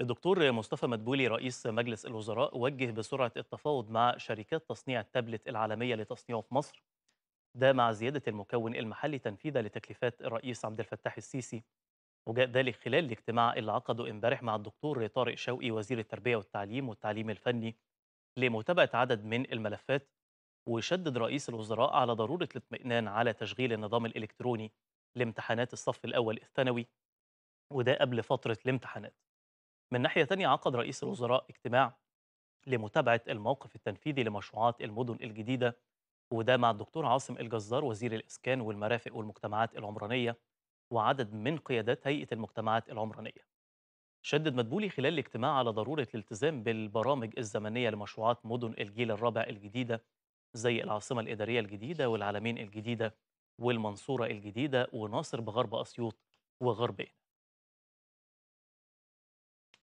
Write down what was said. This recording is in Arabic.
الدكتور مصطفى مدبولي رئيس مجلس الوزراء وجه بسرعة التفاوض مع شركات تصنيع التابلت العالمية لتصنيعه في مصر ده مع زيادة المكون المحلي تنفيذا لتكليفات الرئيس عبد الفتاح السيسي وجاء ذلك خلال الاجتماع اللي عقده امبارح مع الدكتور طارق شوقي وزير التربية والتعليم والتعليم الفني لمتابعة عدد من الملفات وشدد رئيس الوزراء على ضرورة الاطمئنان على تشغيل النظام الإلكتروني لامتحانات الصف الأول الثانوي وده قبل فترة الامتحانات من ناحية تانية عقد رئيس الوزراء اجتماع لمتابعة الموقف التنفيذي لمشروعات المدن الجديدة وده مع الدكتور عاصم الجزار وزير الإسكان والمرافق والمجتمعات العمرانية وعدد من قيادات هيئة المجتمعات العمرانية شدد مدبولي خلال الاجتماع على ضرورة الالتزام بالبرامج الزمنية لمشروعات مدن الجيل الرابع الجديدة زي العاصمة الإدارية الجديدة والعالمين الجديدة والمنصورة الجديدة وناصر بغرب أسيوط وغرب